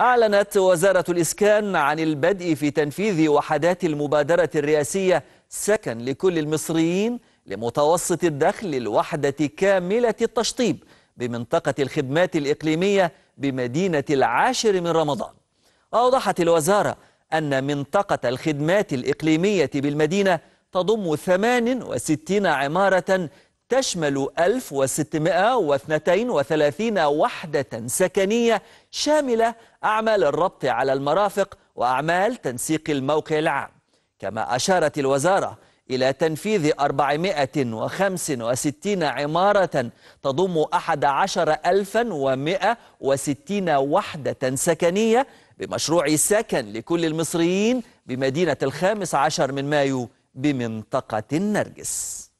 أعلنت وزارة الإسكان عن البدء في تنفيذ وحدات المبادرة الرئاسية سكن لكل المصريين لمتوسط الدخل الوحدة كاملة التشطيب بمنطقة الخدمات الإقليمية بمدينة العاشر من رمضان أوضحت الوزارة أن منطقة الخدمات الإقليمية بالمدينة تضم 68 عمارة تشمل 1632 وحدة سكنية شاملة أعمال الربط على المرافق وأعمال تنسيق الموقع العام كما أشارت الوزارة إلى تنفيذ 465 عمارة تضم 11160 وحدة سكنية بمشروع سكن لكل المصريين بمدينة الخامس عشر من مايو بمنطقة النرجس